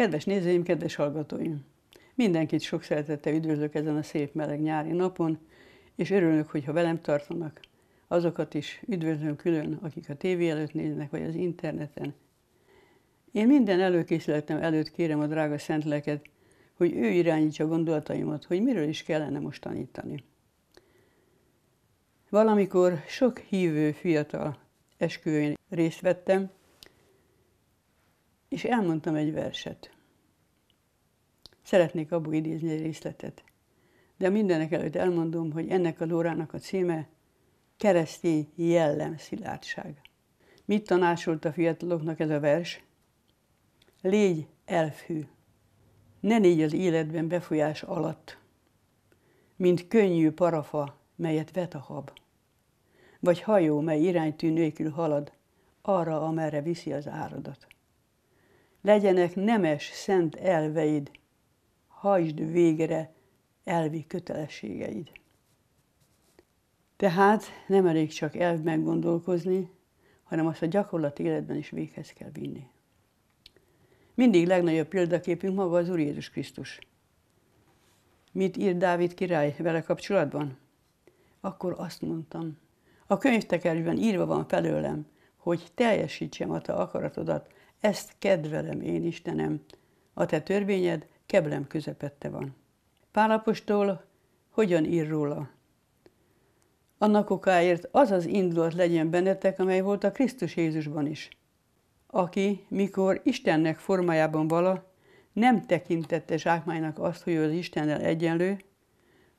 Kedves nézőim, kedves hallgatóim! Mindenkit sok szeretettel üdvözlök ezen a szép meleg nyári napon, és örülök, hogyha velem tartanak. Azokat is üdvözlöm külön, akik a tévé előtt néznek, vagy az interneten. Én minden előkészületem előtt kérem a drága szent lelket, hogy ő irányítsa gondolataimat, hogy miről is kellene most tanítani. Valamikor sok hívő fiatal esküvőn részt vettem, és elmondtam egy verset. Szeretnék abból idézni egy részletet. De mindenek előtt elmondom, hogy ennek a lórának a címe keresztény szilárdság. Mit tanácsolt a fiataloknak ez a vers? Légy elfű. Ne négy az életben befolyás alatt, mint könnyű parafa, melyet vet a hab, vagy hajó, mely iránytű nélkül halad, arra, amerre viszi az áradat. Legyenek nemes, szent elveid, hajtsd végre elvi kötelességeid. Tehát nem elég csak elv meggondolkozni, hanem azt a gyakorlati életben is véghez kell vinni. Mindig legnagyobb példaképünk maga az Úr Jézus Krisztus. Mit ír Dávid király vele kapcsolatban? Akkor azt mondtam, a könyvtekerben írva van felőlem, hogy teljesítsem a te akaratodat, ezt kedvelem én Istenem, a te törvényed keblem közepette van. Pálapostól hogyan ír róla? Annak okáért az az indulat legyen bennetek, amely volt a Krisztus Jézusban is, aki, mikor Istennek formájában vala, nem tekintette zsákmánynak azt, hogy az Istennel egyenlő,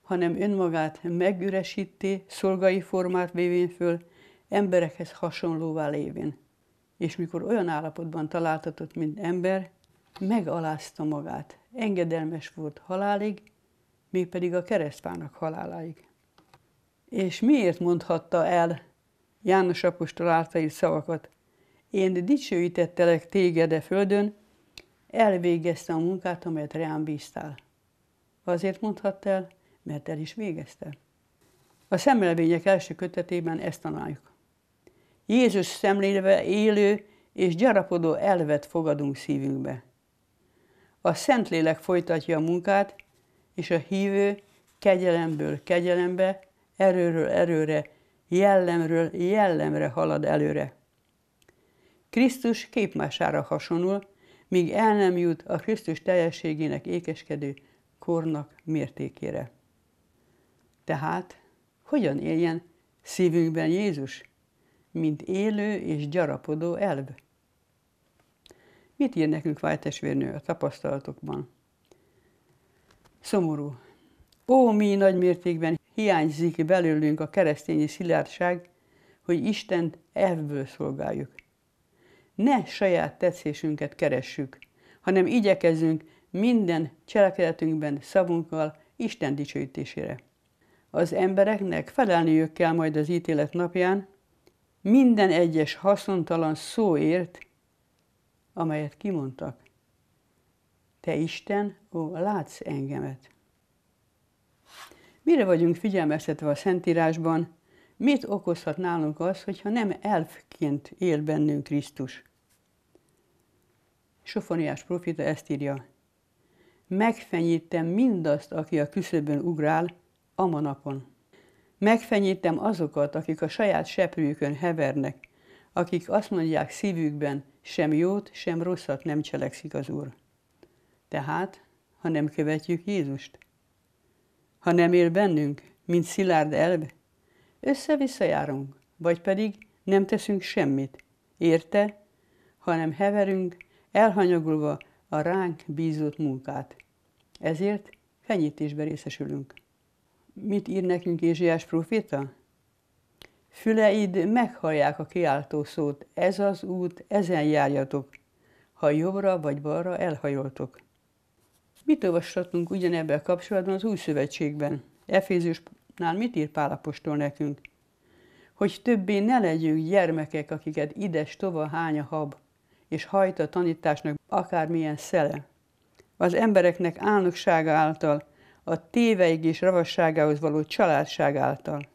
hanem önmagát megüresíti szolgai formát vévén föl, emberekhez hasonlóvá lévén. És mikor olyan állapotban találtatott, mint ember, megalázta magát. Engedelmes volt halálig, mégpedig a keresztvának haláláig. És miért mondhatta el János Apostol ártai szavakat? Én dicsőítettelek téged a e földön, elvégezte a munkát, amelyet rám bíztál. Azért mondhatta el, mert el is végezte. A szemlevények első kötetében ezt tanáljuk. Jézus szemlélve élő és gyarapodó elvet fogadunk szívünkbe – a Szentlélek folytatja a munkát, és a hívő kegyelemből kegyelembe, erőről erőre, jellemről jellemre halad előre. Krisztus képmására hasonul, míg el nem jut a Krisztus teljességének ékeskedő kornak mértékére. Tehát hogyan éljen szívünkben Jézus, mint élő és gyarapodó elv? Mit ír nekünk Vájtesvérnő a tapasztalatokban? Szomorú. Ó, mi nagy mértékben hiányzik belőlünk a keresztényi szilárdság, hogy Istent ebből szolgáljuk. Ne saját tetszésünket keressük, hanem igyekezzünk minden cselekedetünkben, szavunkkal Isten dicsőítésére. Az embereknek felelniük kell majd az ítélet napján minden egyes haszontalan szóért, amelyet kimondtak. Te Isten, ó, látsz engemet. Mire vagyunk figyelmeztetve a Szentírásban? Mit okozhat nálunk az, hogyha nem elfként él bennünk Krisztus? Sofoniás profita ezt írja. Megfenyítem mindazt, aki a küszöbön ugrál, a manapon. Megfenyítem azokat, akik a saját seprűkön hevernek, akik azt mondják szívükben, sem jót, sem rosszat nem cselekszik az Úr. Tehát, ha nem követjük Jézust, ha nem él bennünk, mint szilárd elv, össze-vissza járunk, vagy pedig nem teszünk semmit, érte, hanem heverünk, elhanyagolva a ránk bízott munkát. Ezért fenyítésbe részesülünk. Mit ír nekünk Ézsiás proféta? Füleid meghallják a kiáltó szót, ez az út, ezen járjatok, ha jobbra vagy balra elhajoltok. Mit olvashatunk ugyanebben a kapcsolatban az Új Szövetségben? Efézusnál mit ír Pálapostól nekünk? Hogy többé ne legyünk gyermekek, akiket ides tova hány a hab, és hajt a tanításnak akármilyen szele. Az embereknek álnoksága által, a téveig és ravasságához való családság által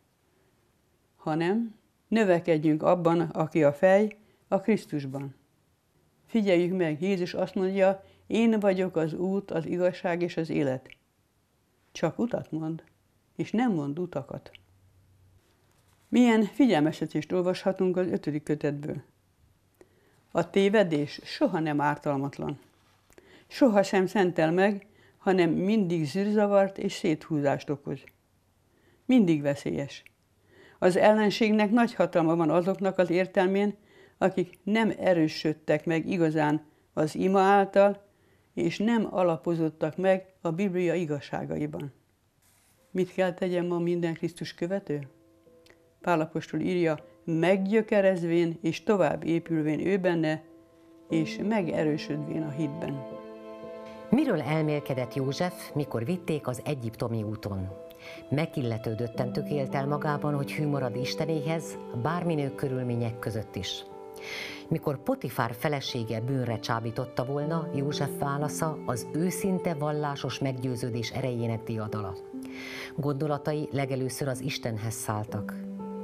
hanem növekedjünk abban, aki a fej, a Krisztusban. Figyeljük meg, Jézus azt mondja, én vagyok az út, az igazság és az élet. Csak utat mond, és nem mond utakat. Milyen figyelmeztetést olvashatunk az ötödik kötetből? A tévedés soha nem ártalmatlan. Soha sem szentel meg, hanem mindig zűrzavart és széthúzást okoz. Mindig veszélyes. Az ellenségnek nagy hatalma van azoknak az értelmén, akik nem erősödtek meg igazán az ima által, és nem alapozottak meg a Biblia igazságaiban. Mit kell tegyen ma minden Krisztus követő? Pálapostól írja, meggyökerezvén és tovább épülvén ő benne, és megerősödvén a hitben. Miről elmélkedett József, mikor vitték az egyiptomi úton? Megilletődötten tökélt magában, hogy hű marad Istenéhez, bárminő körülmények között is. Mikor Potifár felesége bűnre csábította volna, József válasza az őszinte vallásos meggyőződés erejének diadala. Gondolatai legelőször az Istenhez szálltak.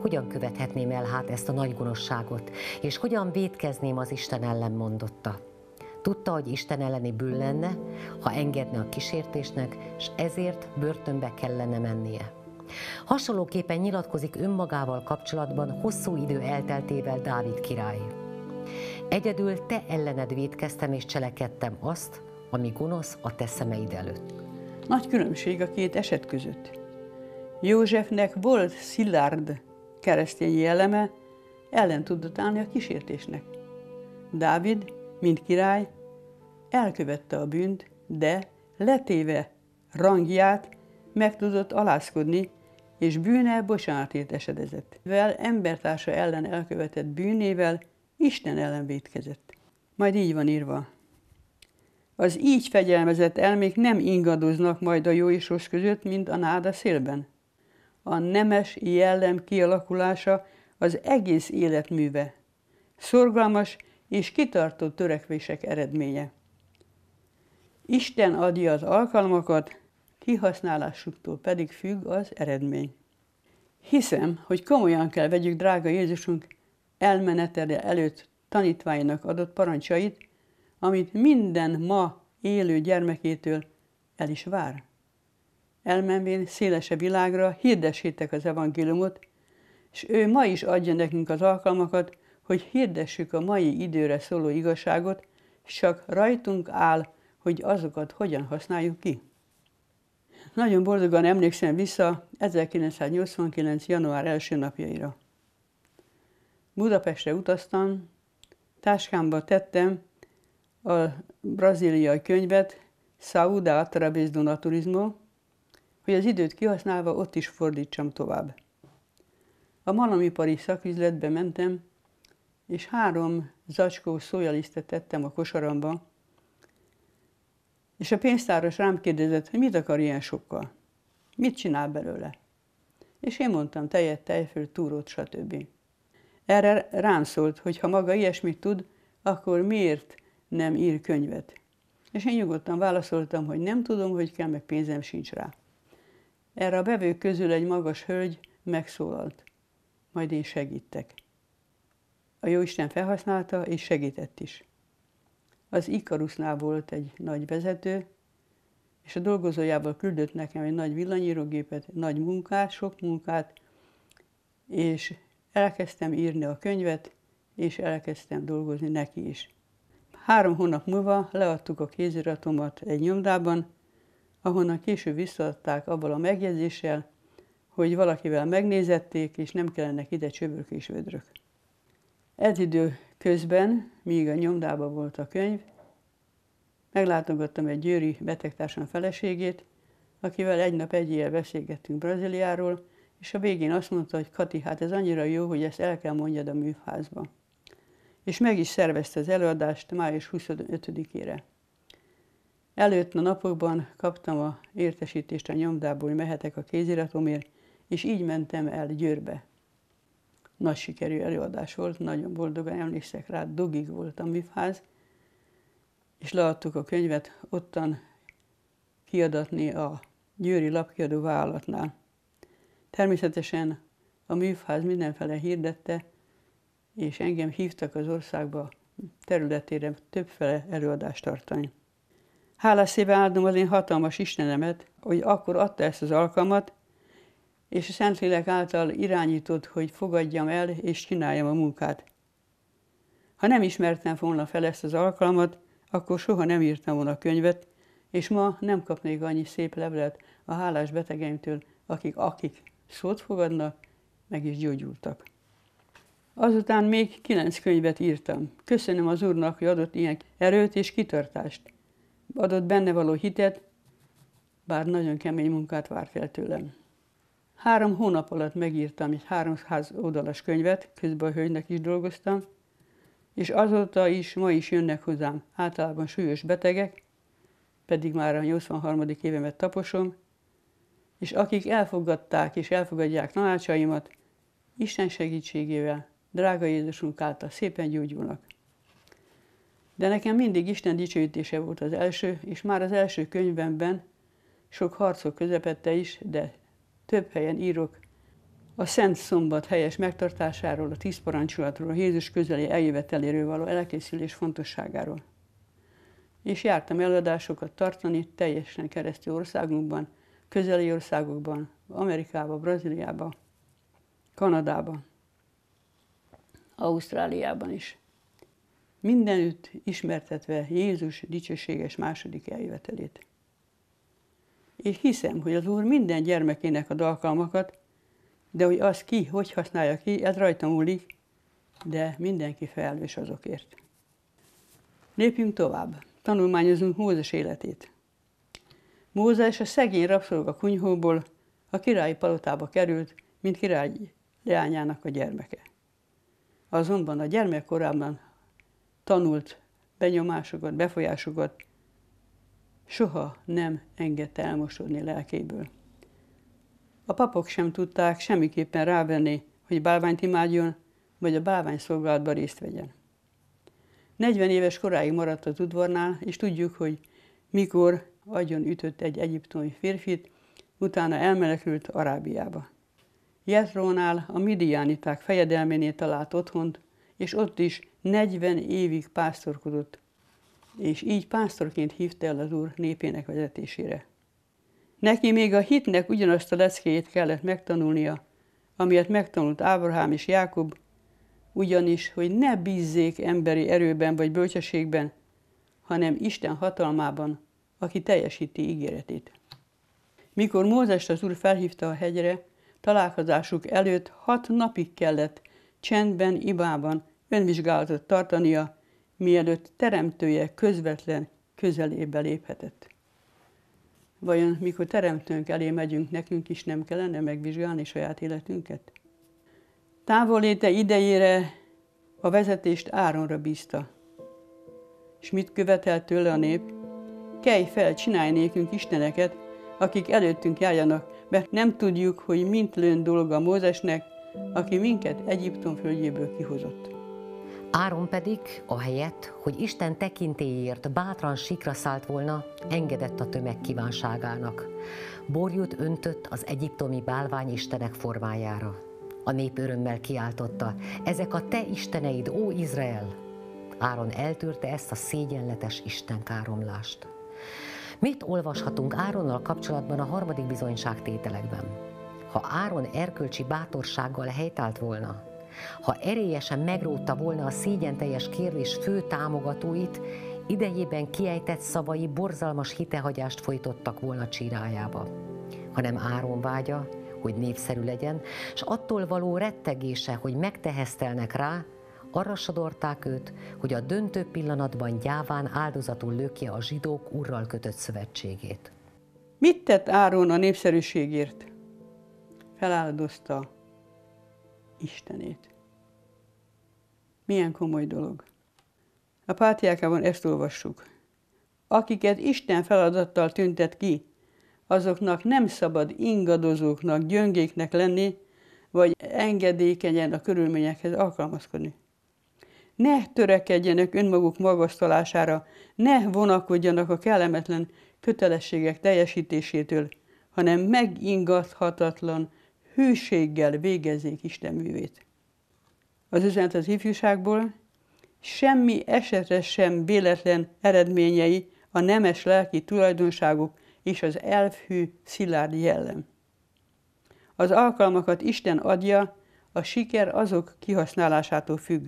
Hogyan követhetném el hát ezt a nagy gonoszságot, és hogyan védkezném az Isten ellen mondotta. Tudta, hogy Isten elleni bűn lenne, ha engedne a kísértésnek, és ezért börtönbe kellene mennie. Hasonlóképpen nyilatkozik önmagával kapcsolatban hosszú idő elteltével Dávid király. Egyedül te ellened védkeztem és cselekedtem azt, ami gonosz a te szemeid előtt. Nagy különbség a két eset között. Józsefnek volt szilárd keresztény jelleme, ellen tudott állni a kísértésnek. Dávid mint király, elkövette a bűnt, de letéve rangját meg tudott alázkodni, és bűne bocsánatért esedezett. Vel embertársa ellen elkövetett bűnével Isten ellen vétkezett. Majd így van írva. Az így fegyelmezett elmék nem ingadoznak majd a jó és rossz között, mint a náda szélben. A nemes jellem kialakulása az egész életműve. Szorgalmas, és kitartó törekvések eredménye. Isten adja az alkalmakat, kihasználásuktól pedig függ az eredmény. Hiszem, hogy komolyan kell vegyük drága Jézusunk elmenetele előtt tanítványnak adott parancsait, amit minden ma élő gyermekétől el is vár. Elmenvén szélesebb világra hirdessétek az evangéliumot, és ő ma is adja nekünk az alkalmakat, hogy hirdessük a mai időre szóló igazságot, csak rajtunk áll, hogy azokat hogyan használjuk ki. Nagyon boldogan emlékszem vissza 1989. január első napjaira. Budapestre utaztam, táskámba tettem a braziliai könyvet, Sauda Atrabéz do Naturismo, hogy az időt kihasználva ott is fordítsam tovább. A malomipari szaküzletbe mentem, és három zacskó szójalisztet tettem a kosaramba, és a pénztáros rám kérdezett, hogy mit akar ilyen sokkal? Mit csinál belőle? És én mondtam, tejet, tejföl, túrót, stb. Erre rám szólt, hogy ha maga ilyesmit tud, akkor miért nem ír könyvet? És én nyugodtan válaszoltam, hogy nem tudom, hogy kell, meg pénzem sincs rá. Erre a bevők közül egy magas hölgy megszólalt. Majd én segítek. A Jóisten felhasználta és segített is. Az Ikarusznál volt egy nagy vezető, és a dolgozójával küldött nekem egy nagy villanyírógépet, nagy munkát, sok munkát, és elkezdtem írni a könyvet, és elkezdtem dolgozni neki is. Három hónap múlva leadtuk a kéziratomat egy nyomdában, ahonnan később visszaadták abban a megjegyzéssel, hogy valakivel megnézették, és nem kellene ide csöbörk és vödrök. Ez idő közben, míg a nyomdában volt a könyv, meglátogattam egy győri betegtársam feleségét, akivel egy nap egy éjjel beszélgettünk Brazíliáról, és a végén azt mondta, hogy Kati, hát ez annyira jó, hogy ezt el kell mondjad a műházba. És meg is szervezte az előadást május 25-ére. Előtt a napokban kaptam a értesítést a nyomdából, hogy mehetek a kéziratomért, és így mentem el Győrbe, nagy sikerű előadás volt, nagyon boldogan emlékszek rá, dugig voltam vifház, és leadtuk a könyvet ottan kiadatni a Győri Lapkiadó vállalatnál. Természetesen a műfáz mindenfele hirdette, és engem hívtak az országba területére többfele előadást tartani. Hálás szépen áldom az én hatalmas Istenemet, hogy akkor adta ezt az alkalmat, és a Szentlélek által irányított, hogy fogadjam el és csináljam a munkát. Ha nem ismertem volna fel ezt az alkalmat, akkor soha nem írtam volna könyvet, és ma nem kapnék annyi szép levelet a hálás betegeimtől, akik, akik szót fogadnak, meg is gyógyultak. Azután még kilenc könyvet írtam. Köszönöm az Úrnak, hogy adott ilyen erőt és kitartást. Adott benne való hitet, bár nagyon kemény munkát vár fel tőlem. Három hónap alatt megírtam egy 300 oldalas könyvet, közben a hölgynek is dolgoztam, és azóta is, ma is jönnek hozzám általában súlyos betegek, pedig már a 83. évemet taposom, és akik elfogadták és elfogadják tanácsaimat, Isten segítségével, drága Jézusunk által szépen gyógyulnak. De nekem mindig Isten dicsőítése volt az első, és már az első könyvemben, sok harcok közepette is, de több helyen írok a Szent Szombat helyes megtartásáról, a tíz parancsolatról, a Jézus közeli eljöveteléről való elkészülés fontosságáról. És jártam előadásokat tartani teljesen keresztül országunkban, közeli országokban, Amerikába, Brazíliában, Kanadába, Ausztráliában is. Mindenütt ismertetve Jézus dicsőséges második eljövetelét és hiszem, hogy az Úr minden gyermekének ad alkalmakat, de hogy az ki, hogy használja ki, ez rajta múlik, de mindenki felelős azokért. Lépjünk tovább. Tanulmányozunk Mózes életét. Mózes a szegény rabszolga kunyhóból a királyi palotába került, mint király leányának a gyermeke. Azonban a gyermekkorában tanult benyomásokat, befolyásokat soha nem engedte elmosódni lelkéből. A papok sem tudták semmiképpen rávenni, hogy bálványt imádjon, vagy a bálvány szolgálatba részt vegyen. 40 éves koráig maradt az udvarnál, és tudjuk, hogy mikor agyon ütött egy egyiptomi férfit, utána elmenekült Arábiába. Jetrónál a midiániták fejedelménél talált otthont, és ott is 40 évig pásztorkodott, és így pásztorként hívta el az Úr népének vezetésére. Neki még a hitnek ugyanazt a leckéjét kellett megtanulnia, amilyet megtanult Ábrahám és Jákob, ugyanis, hogy ne bízzék emberi erőben vagy bölcsességben, hanem Isten hatalmában, aki teljesíti ígéretét. Mikor Mózes az úr felhívta a hegyre, találkozásuk előtt hat napig kellett csendben, ibában önvizsgálatot tartania, mielőtt teremtője közvetlen közelébe léphetett. Vajon mikor teremtőnk elé megyünk, nekünk is nem kellene megvizsgálni saját életünket? Távoléte idejére a vezetést Áronra bízta. És mit követel tőle a nép? Kelj fel, csinálj nékünk isteneket, akik előttünk járjanak, mert nem tudjuk, hogy mint lőn dolga Mózesnek, aki minket Egyiptom földjéből kihozott. Áron pedig, ahelyett, hogy Isten tekintélyért bátran sikra szállt volna, engedett a tömeg kívánságának. Borjút öntött az egyiptomi istenek formájára. A nép örömmel kiáltotta, ezek a te isteneid, ó Izrael! Áron eltűrte ezt a szégyenletes Isten káromlást. Mit olvashatunk Áronnal kapcsolatban a harmadik bizonyságtételekben? Ha Áron erkölcsi bátorsággal helytált volna, ha erélyesen megrótta volna a szégyenteljes kérdés fő támogatóit, idejében kiejtett szavai borzalmas hitehagyást folytottak volna csirájába. Hanem Áron vágya, hogy népszerű legyen, és attól való rettegése, hogy megtehesztelnek rá, arra sodorták őt, hogy a döntő pillanatban gyáván áldozatul lökje a zsidók urral kötött szövetségét. Mit tett Áron a népszerűségért? Feláldozta Istenét. Milyen komoly dolog. A pátiákában ezt olvassuk. Akiket Isten feladattal tüntet ki, azoknak nem szabad ingadozóknak, gyöngéknek lenni, vagy engedékenyen a körülményekhez alkalmazkodni. Ne törekedjenek önmaguk magasztalására, ne vonakodjanak a kellemetlen kötelességek teljesítésétől, hanem megingathatatlan, hűséggel végezzék Isten művét. Az üzenet az ifjúságból, semmi esetre sem véletlen eredményei a nemes lelki tulajdonságok és az elfhű szilárd jellem. Az alkalmakat Isten adja, a siker azok kihasználásától függ.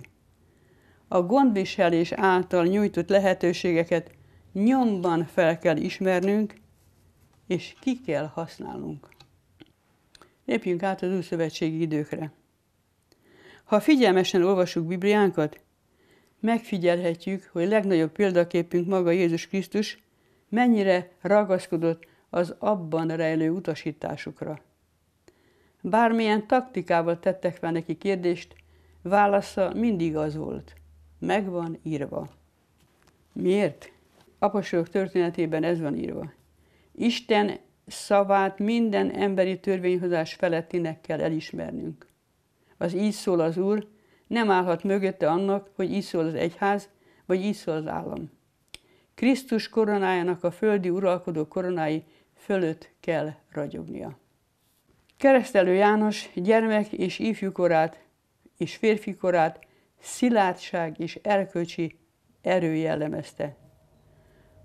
A gondviselés által nyújtott lehetőségeket nyomban fel kell ismernünk, és ki kell használnunk. Lépjünk át az újszövetségi időkre. Ha figyelmesen olvasjuk Bibliánkat, megfigyelhetjük, hogy legnagyobb példaképünk maga Jézus Krisztus mennyire ragaszkodott az abban rejlő utasításukra. Bármilyen taktikával tettek fel neki kérdést, válasza mindig az volt. Meg van írva. Miért? Apostolok történetében ez van írva. Isten szavát minden emberi törvényhozás felettinek kell elismernünk. Az így szól az Úr, nem állhat mögötte annak, hogy így szól az egyház, vagy így szól az állam. Krisztus koronájának a földi uralkodó koronái fölött kell ragyognia. Keresztelő János gyermek és ifjúkorát és férfikorát szilárdság és erkölcsi erő jellemezte.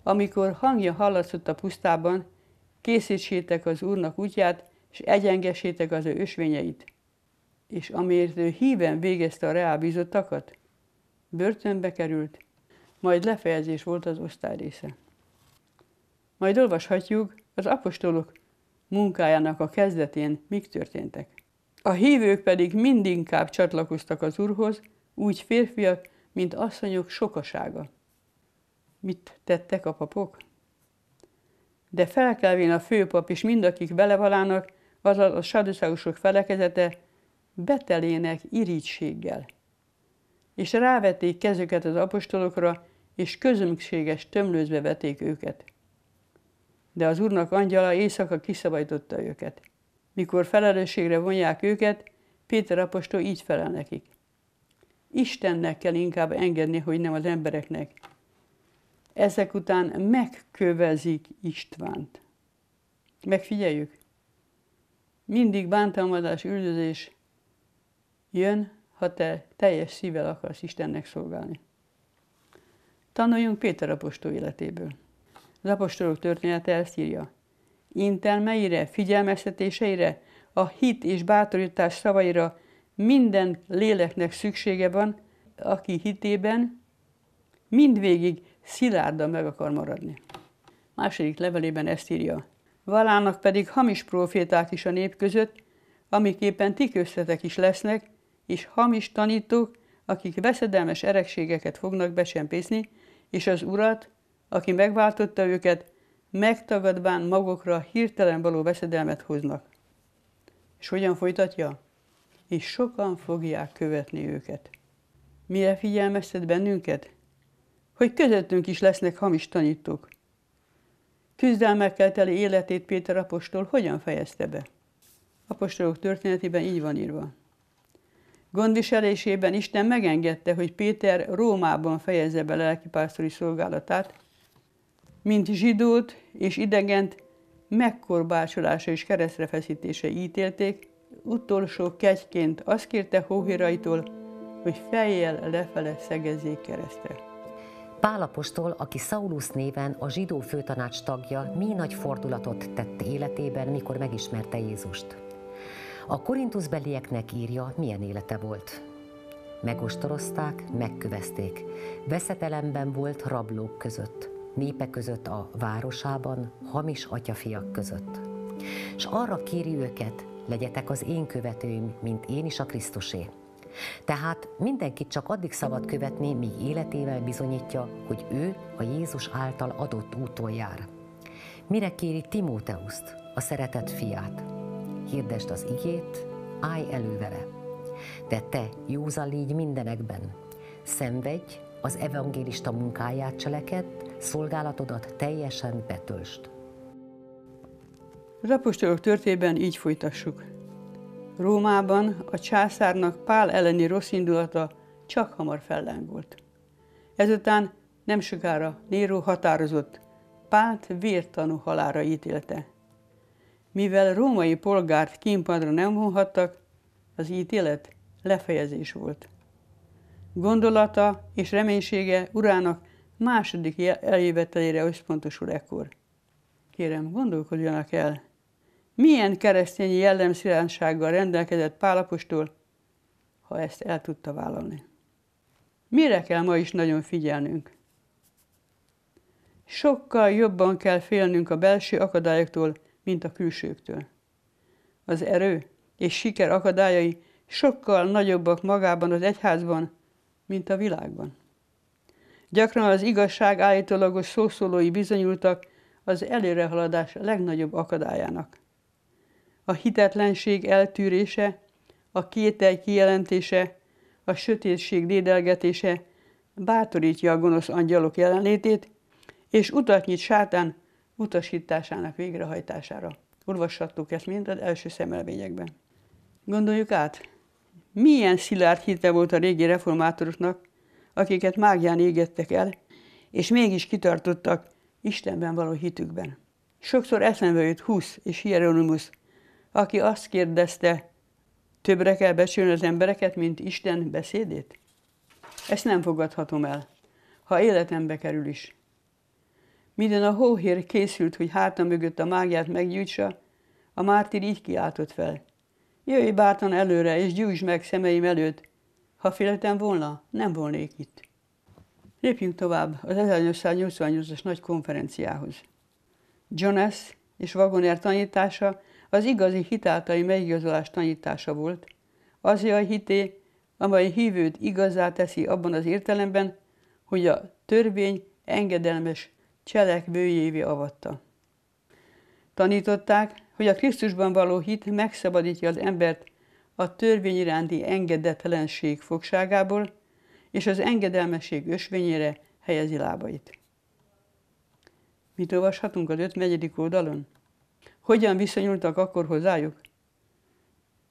Amikor hangja hallatszott a pusztában, készítsétek az Úrnak útját, és egyengessétek az ő ösvényeit. És amiért ő híven végezte a reálbízottakat, börtönbe került, majd lefejezés volt az osztály része. Majd olvashatjuk az apostolok munkájának a kezdetén mik történtek. A hívők pedig mindinkább csatlakoztak az Úrhoz, úgy férfiak, mint asszonyok sokasága. Mit tettek a papok? De felkelvén a főpap is mindakik belevalának, azaz a saduceusok felekezete, betelének irítséggel. És rávették kezüket az apostolokra, és közömséges tömlőzbe vették őket. De az úrnak angyala éjszaka kiszabadította őket. Mikor felelősségre vonják őket, Péter apostol így felel nekik. Istennek kell inkább engedni, hogy nem az embereknek. Ezek után megkövezik Istvánt. Megfigyeljük. Mindig bántalmazás, üldözés jön, ha te teljes szívvel akarsz Istennek szolgálni. Tanuljunk Péter apostol életéből. Az apostolok története ezt írja. Intelmeire, figyelmeztetéseire, a hit és bátorítás szavaira minden léleknek szüksége van, aki hitében mindvégig szilárdan meg akar maradni. Második levelében ezt írja. Valának pedig hamis proféták is a nép között, amiképpen ti köztetek is lesznek, és hamis tanítók, akik veszedelmes erekségeket fognak besempészni, és az urat, aki megváltotta őket, megtagadván magukra hirtelen való veszedelmet hoznak. És hogyan folytatja? És sokan fogják követni őket. Mire figyelmeztet bennünket? hogy közöttünk is lesznek hamis tanítók. Küzdelmekkel teli életét Péter apostol hogyan fejezte be? Apostolok történetében így van írva. Gondviselésében Isten megengedte, hogy Péter Rómában fejezze be lelkipásztori szolgálatát, mint zsidót és idegent megkorbácsolása és keresztre feszítése ítélték, utolsó kegyként azt kérte hóhíraitól, hogy fejjel lefele szegezzék keresztre. Pálapostól, aki Saulus néven a zsidó főtanács tagja, mi nagy fordulatot tett életében, mikor megismerte Jézust. A korintusbelieknek írja, milyen élete volt. Megostorozták, megkövezték. Veszetelemben volt rablók között, népe között a városában, hamis atyafiak között. És arra kéri őket, legyetek az én követőim, mint én is a Krisztusé. Tehát mindenkit csak addig szabad követni, míg életével bizonyítja, hogy ő a Jézus által adott úton jár. Mire kéri Timóteuszt, a szeretett fiát? Hirdesd az igét, állj elő vele. De te józan légy mindenekben. Szenvedj, az evangélista munkáját cseleked, szolgálatodat teljesen betöltsd. Az apostolok történetben így folytassuk. Rómában a császárnak Pál elleni rossz indulata csak hamar fellángolt. Ezután nem sokára Néró határozott, Pált vértanú halára ítélte. Mivel római polgárt kínpadra nem vonhattak, az ítélet lefejezés volt. Gondolata és reménysége urának második eljövetelére összpontosul ekkor. Kérem, gondolkodjanak el, milyen keresztény jellemszilánsággal rendelkezett Pálapostól, ha ezt el tudta vállalni? Mire kell ma is nagyon figyelnünk? Sokkal jobban kell félnünk a belső akadályoktól, mint a külsőktől. Az erő és siker akadályai sokkal nagyobbak magában az egyházban, mint a világban. Gyakran az igazság állítólagos szószólói bizonyultak az előrehaladás legnagyobb akadályának a hitetlenség eltűrése, a kétel kijelentése, a sötétség dédelgetése bátorítja a gonosz angyalok jelenlétét, és utat nyit sátán utasításának végrehajtására. Olvashattuk ezt mind az első szemelvényekben. Gondoljuk át, milyen szilárd hite volt a régi reformátoroknak, akiket mágián égettek el, és mégis kitartottak Istenben való hitükben. Sokszor eszembe jut Husz és Hieronymus, aki azt kérdezte, többre kell becsülni az embereket, mint Isten beszédét? Ezt nem fogadhatom el, ha életembe kerül is. Minden a hóhér készült, hogy háta mögött a mágiát meggyújtsa, a mártír így kiáltott fel. Jöjj bátran előre, és gyújtsd meg szemeim előtt. Ha féltem volna, nem volnék itt. Lépjünk tovább az 1888-as nagy konferenciához. Jonas és Wagoner tanítása az igazi hitáltai meggyőzolás tanítása volt. Az a hité, amely hívőt igazá teszi abban az értelemben, hogy a törvény engedelmes cselekvőjévé avatta. Tanították, hogy a Krisztusban való hit megszabadítja az embert a törvény iránti engedetlenség fogságából, és az engedelmesség ösvényére helyezi lábait. Mit olvashatunk az 54. oldalon? Hogyan viszonyultak akkor hozzájuk?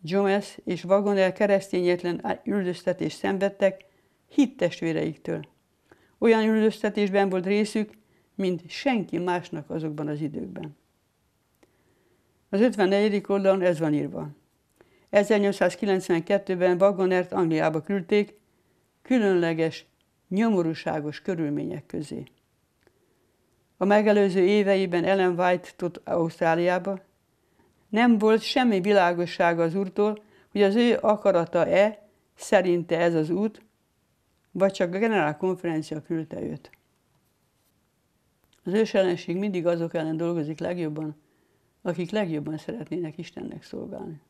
Jomes és Vagonel keresztényetlen üldöztetést szenvedtek hittestvéreiktől. Olyan üldöztetésben volt részük, mint senki másnak azokban az időkben. Az 54. oldalon ez van írva. 1892-ben Vagonert Angliába küldték, különleges, nyomorúságos körülmények közé. A megelőző éveiben Ellen White tud Ausztráliába. Nem volt semmi világossága az úrtól, hogy az ő akarata-e, szerinte ez az út, vagy csak a generál konferencia küldte őt. Az ősellenség mindig azok ellen dolgozik legjobban, akik legjobban szeretnének Istennek szolgálni.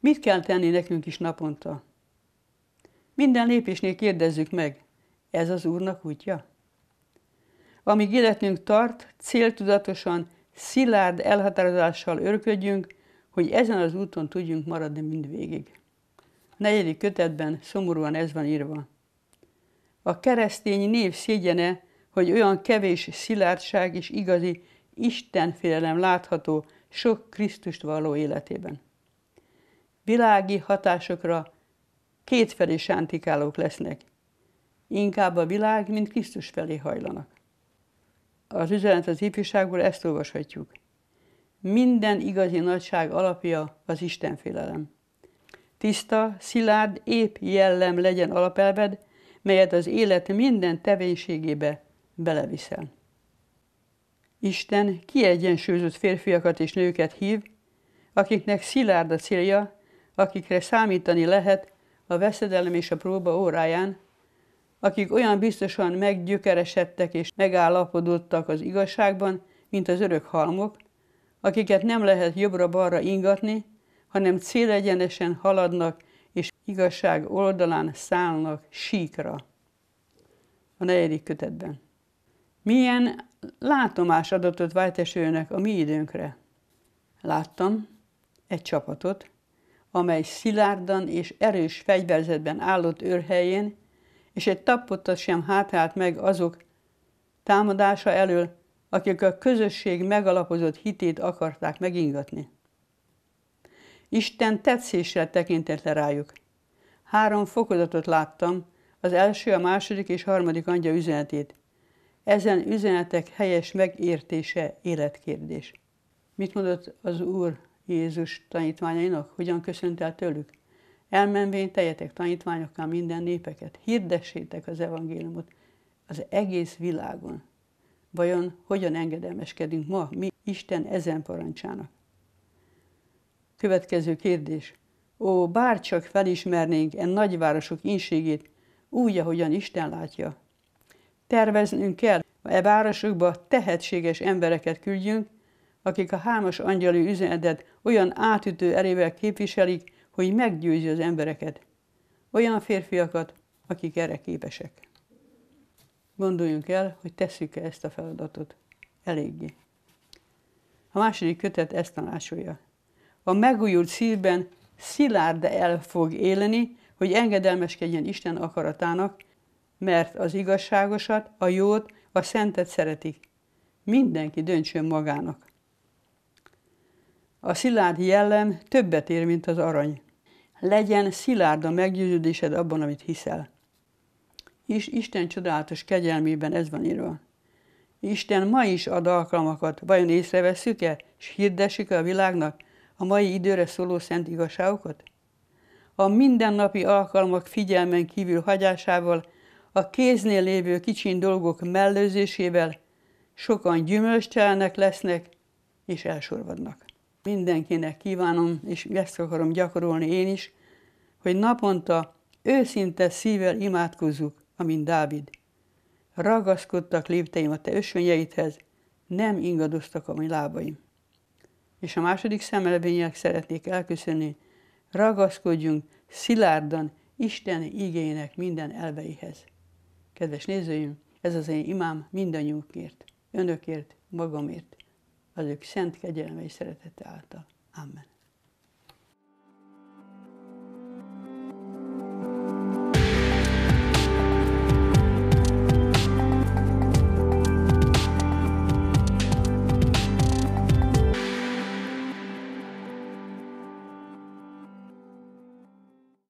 Mit kell tenni nekünk is naponta? Minden lépésnél kérdezzük meg, ez az Úrnak útja? Amíg életünk tart, céltudatosan, szilárd elhatározással örködjünk, hogy ezen az úton tudjunk maradni mindvégig. A negyedik kötetben szomorúan ez van írva. A keresztény név szégyene, hogy olyan kevés szilárdság és igazi istenfélelem látható sok Krisztust való életében. Világi hatásokra kétfelé sántikálók lesznek. Inkább a világ, mint Krisztus felé hajlanak az üzenet az ifjúságból ezt olvashatjuk. Minden igazi nagyság alapja az Istenfélelem. Tiszta, szilárd, épp jellem legyen alapelved, melyet az élet minden tevékenységébe beleviszel. Isten kiegyensúlyozott férfiakat és nőket hív, akiknek szilárd a célja, akikre számítani lehet a veszedelem és a próba óráján, akik olyan biztosan meggyökeresedtek és megállapodottak az igazságban, mint az örök halmok, akiket nem lehet jobbra-balra ingatni, hanem célegyenesen haladnak és igazság oldalán szállnak síkra. A negyedik kötetben. Milyen látomás adatot Vájtesőnek a mi időnkre? Láttam egy csapatot, amely szilárdan és erős fegyverzetben állott őrhelyén, és egy tappottat sem hátrált meg azok támadása elől, akik a közösség megalapozott hitét akarták megingatni. Isten tetszésre tekintette rájuk. Három fokozatot láttam, az első, a második és harmadik angya üzenetét. Ezen üzenetek helyes megértése életkérdés. Mit mondott az Úr Jézus tanítványainak? Hogyan köszönt el tőlük? Elmenvén teljetek tanítványokkal minden népeket, hirdessétek az evangéliumot az egész világon. Vajon hogyan engedelmeskedünk ma mi Isten ezen parancsának? Következő kérdés. Ó, bárcsak felismernénk en nagyvárosok inségét, úgy, ahogyan Isten látja. Terveznünk kell, e városokba tehetséges embereket küldjünk, akik a hámas angyali üzenetet olyan átütő erével képviselik, hogy meggyőzi az embereket, olyan férfiakat, akik erre képesek. Gondoljunk el, hogy tesszük-e ezt a feladatot. Eléggé. A második kötet ezt tanácsolja. A megújult szívben szilárd el fog élni, hogy engedelmeskedjen Isten akaratának, mert az igazságosat, a jót, a szentet szeretik. Mindenki döntsön magának. A szilárd jellem többet ér, mint az arany. Legyen szilárd a meggyőződésed abban, amit hiszel. És Isten csodálatos kegyelmében ez van írva. Isten ma is ad alkalmakat, vajon észrevesszük-e, és hirdessük -e a világnak a mai időre szóló szent igazságokat? A mindennapi alkalmak figyelmen kívül hagyásával, a kéznél lévő kicsin dolgok mellőzésével sokan gyümölcstelnek lesznek és elsorvadnak mindenkinek kívánom, és ezt akarom gyakorolni én is, hogy naponta őszinte szívvel imádkozzuk, amint Dávid. Ragaszkodtak lépteim a te ösvényeidhez, nem ingadoztak a mi lábaim. És a második szemelvények szeretnék elköszönni, ragaszkodjunk szilárdan Isten igények minden elveihez. Kedves nézőim, ez az én imám mindannyiunkért, önökért, magamért az ők szent kegyelme és szeretete által. Amen.